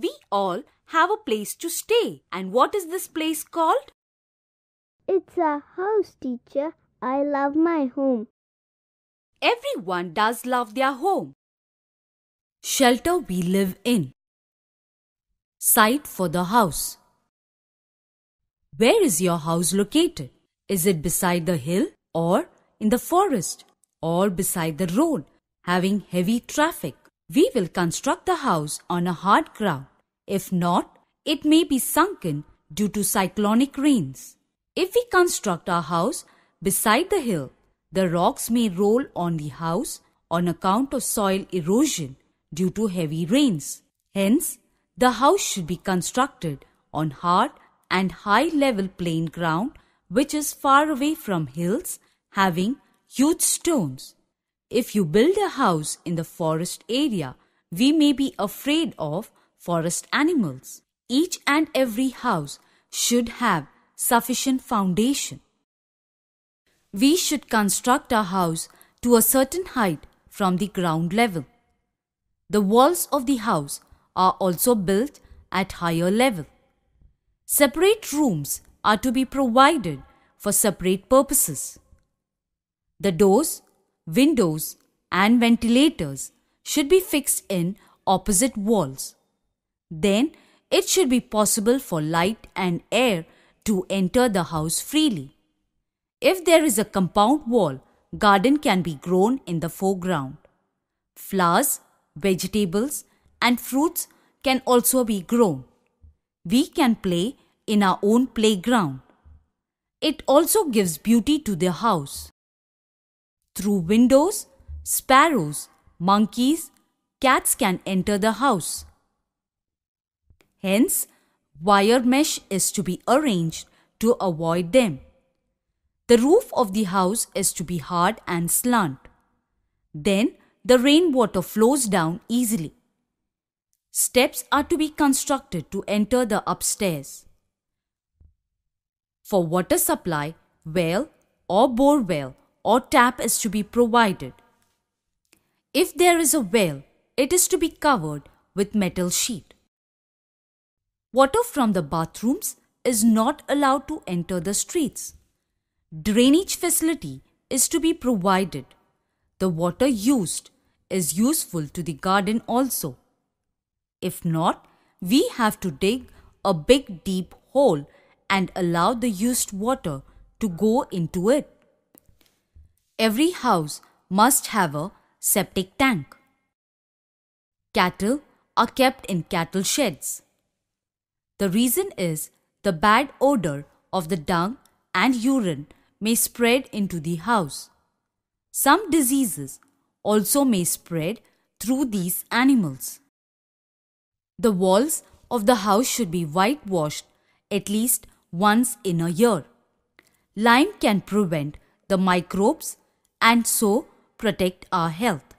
We all have a place to stay. And what is this place called? It's a house, teacher. I love my home. Everyone does love their home. Shelter we live in. Site for the house. Where is your house located? Is it beside the hill or in the forest or beside the road having heavy traffic? we will construct the house on a hard ground. If not, it may be sunken due to cyclonic rains. If we construct our house beside the hill, the rocks may roll on the house on account of soil erosion due to heavy rains. Hence, the house should be constructed on hard and high level plain ground which is far away from hills having huge stones. If you build a house in the forest area, we may be afraid of forest animals. Each and every house should have sufficient foundation. We should construct our house to a certain height from the ground level. The walls of the house are also built at higher level. Separate rooms are to be provided for separate purposes. The doors windows, and ventilators should be fixed in opposite walls. Then it should be possible for light and air to enter the house freely. If there is a compound wall, garden can be grown in the foreground. Flowers, vegetables, and fruits can also be grown. We can play in our own playground. It also gives beauty to the house. Through windows, sparrows, monkeys, cats can enter the house. Hence, wire mesh is to be arranged to avoid them. The roof of the house is to be hard and slant. Then the rainwater flows down easily. Steps are to be constructed to enter the upstairs. For water supply, well or bore well or tap is to be provided. If there is a well, it is to be covered with metal sheet. Water from the bathrooms is not allowed to enter the streets. Drainage facility is to be provided. The water used is useful to the garden also. If not, we have to dig a big deep hole and allow the used water to go into it. Every house must have a septic tank. Cattle are kept in cattle sheds. The reason is the bad odor of the dung and urine may spread into the house. Some diseases also may spread through these animals. The walls of the house should be whitewashed at least once in a year. Lime can prevent the microbes and so protect our health.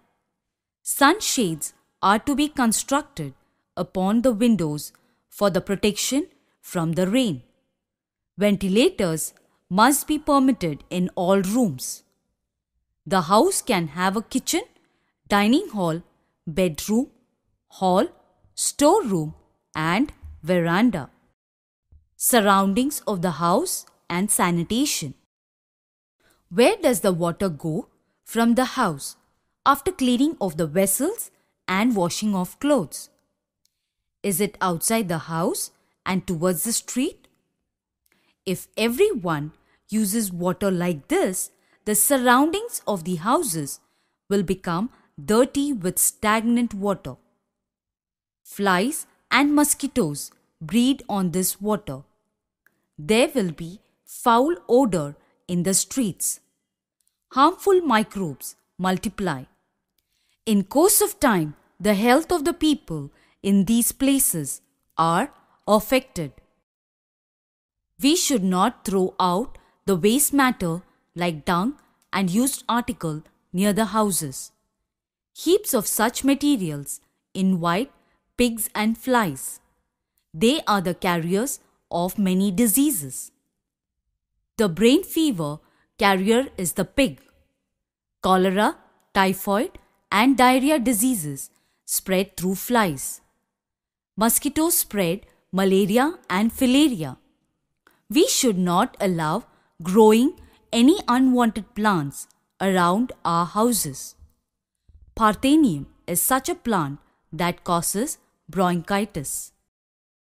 Sunshades are to be constructed upon the windows for the protection from the rain. Ventilators must be permitted in all rooms. The house can have a kitchen, dining hall, bedroom, hall, storeroom, and veranda. Surroundings of the house and sanitation. Where does the water go from the house after cleaning of the vessels and washing of clothes? Is it outside the house and towards the street? If everyone uses water like this, the surroundings of the houses will become dirty with stagnant water. Flies and mosquitoes breed on this water. There will be foul odor in the streets. Harmful microbes multiply. In course of time, the health of the people in these places are affected. We should not throw out the waste matter like dung and used article near the houses. Heaps of such materials invite pigs and flies. They are the carriers of many diseases. The brain fever carrier is the pig. Cholera, typhoid, and diarrhea diseases spread through flies. Mosquitoes spread malaria and filaria. We should not allow growing any unwanted plants around our houses. Parthenium is such a plant that causes bronchitis.